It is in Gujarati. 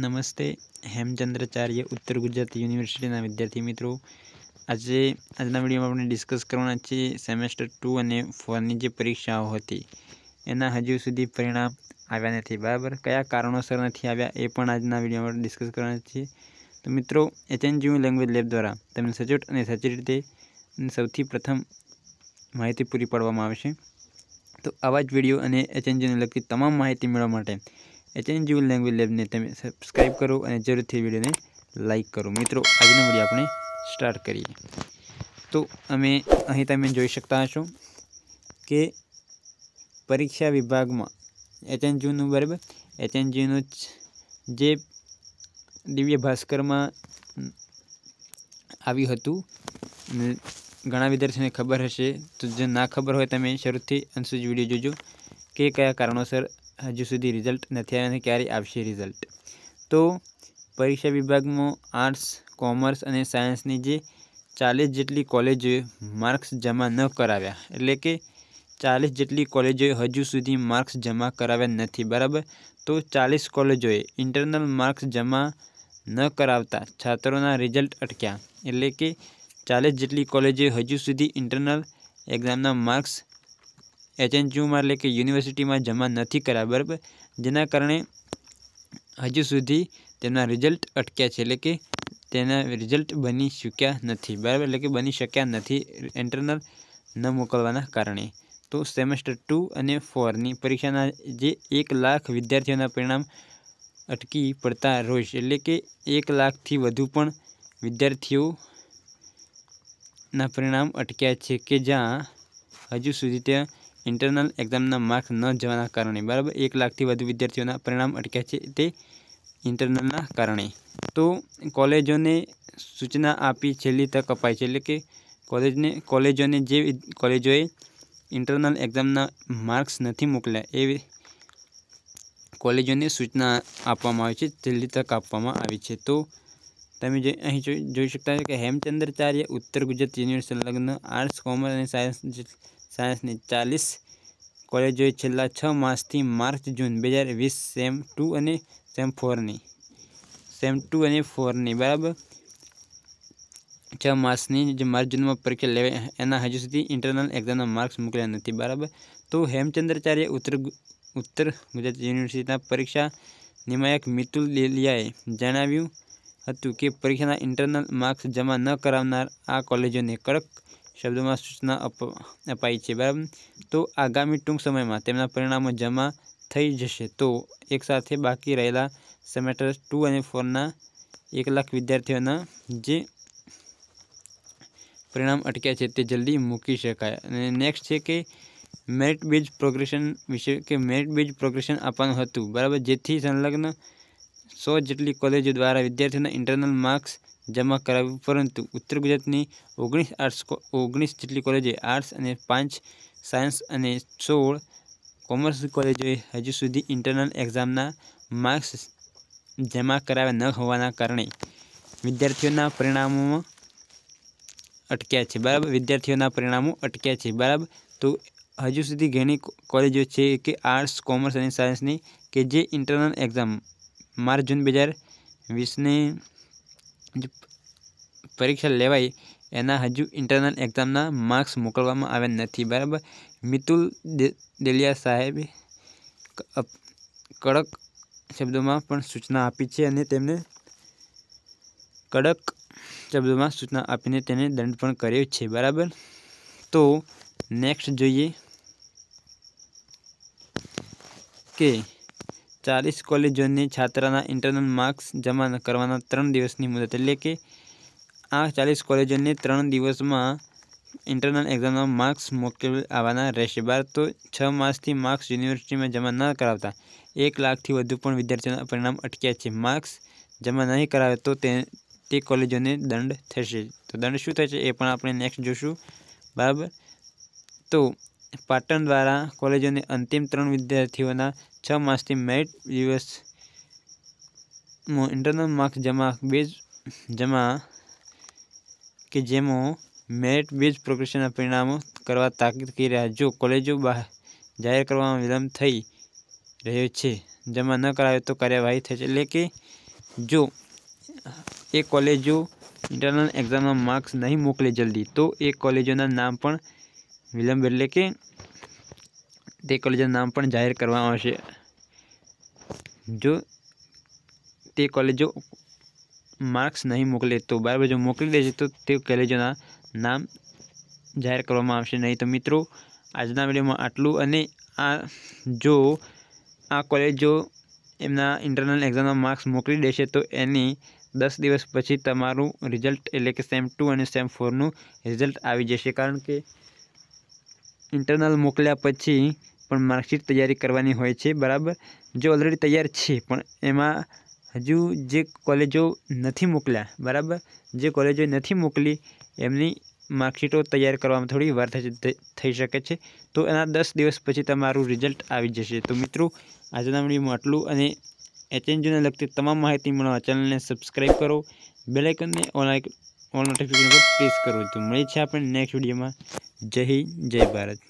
નમસ્તે હેમચંદ્રાચાર્ય ઉત્તર ગુજરાત યુનિવર્સિટીના વિદ્યાર્થી મિત્રો આજે આજના વિડીયોમાં આપણે ડિસ્કસ કરવાના છે સેમેસ્ટર ટુ અને ફોરની જે પરીક્ષાઓ હતી એના હજુ સુધી પરિણામ આવ્યા નથી બરાબર કયા કારણોસર નથી આવ્યા એ પણ આજના વિડીયોમાં ડિસ્કસ કરવાના છે તો મિત્રો એચએનજીયુ લેંગ્વેજ લેબ દ્વારા તમને સચોટ અને સાચી રીતે સૌથી પ્રથમ માહિતી પૂરી પાડવામાં આવશે તો આવા જ વિડીયો અને એચએનજીને લગતી તમામ માહિતી મેળવવા માટે એ ચેન્જીબલ લેંગ્વેજ લેબને તમે સબસ્ક્રાઈબ કરો અને જરૂરથી વિડીયોને લાઇક કરો મિત્રો આજનો વિડીયો આપણે સ્ટાર્ટ કરીએ તો અમે અહીં તમે જોઈ શકતા હશો કે પરીક્ષા વિભાગમાં એચએનજીયુનું બરાબર એચએનજીયુનું જે દિવ્ય ભાસ્કરમાં આવ્યું હતું ઘણા વિદ્યાર્થીઓને ખબર હશે તો જો ના ખબર હોય તમે શરૂથી અંત વિડીયો જોજો કે કયા કારણોસર હજુ સુધી રિઝલ્ટ નથી આવ્યા અને ક્યારેય આવશે રિઝલ્ટ તો પરીક્ષા વિભાગમાં આર્ટ્સ કોમર્સ અને સાયન્સની જે ચાલીસ જેટલી કોલેજોએ માર્ક્સ જમા ન કરાવ્યા એટલે કે ચાલીસ જેટલી કોલેજોએ હજુ સુધી માર્ક્સ જમા કરાવ્યા નથી બરાબર તો ચાલીસ કોલેજોએ ઇન્ટરનલ માર્ક્સ જમા ન કરાવતા છાત્રોના રિઝલ્ટ અટક્યા એટલે કે ચાલીસ જેટલી કોલેજોએ હજુ સુધી ઇન્ટરનલ એક્ઝામના માર્ક્સ એચએનજીયુમાં એટલે કે યુનિવર્સિટીમાં જમા નથી કર્યા બરાબર જેના કારણે હજુ સુધી તેમના રિઝલ્ટ અટક્યા છે એટલે કે તેના રિઝલ્ટ બની શક્યા નથી બરાબર એટલે કે બની શક્યા નથી ઇન્ટરનલ ન મોકલવાના કારણે તો સેમેસ્ટર ટુ અને ફોરની પરીક્ષાના જે એક લાખ વિદ્યાર્થીઓના પરિણામ અટકી પડતા રોજ એટલે કે એક લાખથી વધુ પણ વિદ્યાર્થીઓના પરિણામ અટક્યા છે કે જ્યાં હજુ સુધી ત્યાં ઇન્ટરનલ એક્ઝામના માર્ક્સ ન જવાના કારણે બરાબર એક લાખથી વધુ વિદ્યાર્થીઓના પરિણામ અટક્યા છે તે ઇન્ટરનલના કારણે તો કોલેજોને સૂચના આપી છેલ્લી તક અપાય છે એટલે કે કોલેજને કોલેજોને જે કોલેજોએ ઇન્ટરનલ એક્ઝામના માર્ક્સ નથી મોકલ્યા એ કોલેજોને સૂચના આપવામાં આવી છે છેલ્લી તક આપવામાં આવી છે તો તમે જે અહીં જોઈ શકતા છો કે હેમચંદ્રાચાર્ય ઉત્તર ગુજરાત યુનિવર્સિટી લગ્ન આર્ટ્સ કોમર્સ અને સાયન્સ સાયન્સની ચાલીસ કોલેજોએ છેલ્લા છ માસથી માર્ચ જૂન બે હજાર વીસ સેમ ટુ અને સેમ ફોરની સેમ ટુ અને ફોરની બરાબર છ માસની જે માર્ચ જૂનમાં પરીક્ષા લેવાય એના હજુ સુધી ઇન્ટરનલ એક્ઝામના માર્ક્સ મોકલ્યા નથી બરાબર તો હેમચંદ્રાચાર્ય ઉત્તર ઉત્તર ગુજરાત યુનિવર્સિટીના પરીક્ષા નિમાયક મિતુલ લેલિયાએ જણાવ્યું હતું કે પરીક્ષાના ઇન્ટરનલ માર્ક્સ જમા ન કરાવનાર આ કોલેજોને કડક सब डोमेस्ट सूचना अप पाई छे बरो तो आगामी ટૂંક સમય માં તેમના પરિણામો જમા થઈ જશે તો એક સાથે બાકી રહેલા સેમેસ્ટર 2 અને 4 ના એક લાખ વિદ્યાર્થીઓના જે પ્રણામ અટકે છે તે જલ્દી મુકી શકાય અને નેક્સ્ટ છે કે મેરિટ બેઝ પ્રોગ્રેશન વિશે કે મેરિટ બેઝ પ્રોગ્રેશન આપવાનું હતું બરાબર જે થી સંલગ્ન સો જેટલી કોલેજો દ્વારા વિદ્યાર્થીઓના ઇન્ટરનલ માર્ક્સ જમા કરાવ્યું પરંતુ ઉત્તર ગુજરાતની ઓગણીસ આર્ટ્સ ઓગણીસ જેટલી કોલેજોએ આર્ટ્સ અને પાંચ સાયન્સ અને સોળ કોમર્સ કોલેજોએ હજુ સુધી ઇન્ટરનલ એક્ઝામના માર્ક્સ જમા કરાવ્યા ન હોવાના કારણે વિદ્યાર્થીઓના પરિણામોમાં અટક્યા છે બરાબર વિદ્યાર્થીઓના પરિણામો અટક્યા છે બરાબર તો હજુ સુધી ઘણી કોલેજો છે કે આર્ટ્સ કોમર્સ અને સાયન્સની કે જે ઇન્ટરનલ એક્ઝામ બાર જૂન બે હજાર વીસની પરીક્ષા લેવાય એના હજુ ઇન્ટરનલ એક્ઝામના માર્ક્સ મોકલવામાં આવ્યા નથી બરાબર મિતુલ દેલિયા સાહેબે કડક શબ્દોમાં પણ સૂચના આપી છે અને તેમને કડક શબ્દોમાં સૂચના આપીને તેને દંડ પણ કર્યો છે બરાબર તો નેક્સ્ટ જોઈએ કે ચાલીસ કોલેજોને છાત્રાના ઇન્ટરનલ માર્ક્સ જમા કરવાના ત્રણ દિવસની મુદત એટલે કે આ ચાલીસ કોલેજોને ત્રણ દિવસમાં ઇન્ટરનલ એક્ઝામના માર્ક્સ મોકલી આવવાના રહેશે બાર તો છ માસથી માર્ક્સ યુનિવર્સિટીમાં જમા ન કરાવતા એક લાખથી વધુ પણ વિદ્યાર્થીઓના પરિણામ અટક્યા છે માર્ક્સ જમા નહીં કરાવે તો તે તે કોલેજોને દંડ થશે તો દંડ શું થશે એ પણ આપણે નેક્સ્ટ જોશું બરાબર તો પાટણ દ્વારા કોલેજોને અંતિમ ત્રણ વિદ્યાર્થીઓના छः मार्च थी मेरिट यूएस इंटरनल मार्क्स जमा बेज जमा कि जेमो मेरिट बेज प्रोग्रेशन परिणामों करवा ताकत की रहा जो कॉलेजों बाहर जाहिर कर विलंब थी रो जमा न कराए तो कार्यवाही थे कि जो ये कॉलेजों इंटरनल एग्जाम मार्क्स नहीं मोकले जल्दी तो ये कॉलेजों नाम पर विलंब एट्ले कि તે કોલેજનું નામ પણ જાહેર કરવામાં આવશે જો તે કોલેજો માર્ક્સ નહીં મોકલે તો બરાબર જો મોકલી દેશે તો તે કોલેજોના નામ જાહેર કરવામાં આવશે નહીં તો મિત્રો આજના વિડીયોમાં આટલું અને આ જો આ કોલેજો એમના ઇન્ટરનલ એક્ઝામના માર્ક્સ મોકલી દેશે તો એની દસ દિવસ પછી તમારું રિઝલ્ટ એટલે કે સેમ ટુ અને સેમ ફોરનું રિઝલ્ટ આવી જશે કારણ કે ઇન્ટરનલ મોકલ્યા પછી પણ માર્કશીટ તૈયારી કરવાની હોય છે બરાબર જે ઓલરેડી તૈયાર છે પણ એમાં હજુ જે કોલેજો નથી મોકલ્યા બરાબર જે કોલેજો નથી મોકલી એમની માર્કશીટો તૈયાર કરવામાં થોડી વાર થઈ શકે છે તો એના દસ દિવસ પછી તમારું રિઝલ્ટ આવી જશે તો મિત્રો આજના વિડીયોમાં આટલું અને એચએનજીને લગતી તમામ માહિતી મળવા ચેનલને સબસ્ક્રાઈબ કરો બેલાઇકનને ઓનલાઇન ઓલ નોટિફિકેશન પર પ્રેસ કરો તો મળીએ છે આપણે નેક્સ્ટ વિડીયોમાં જય હિન્દ જય ભારત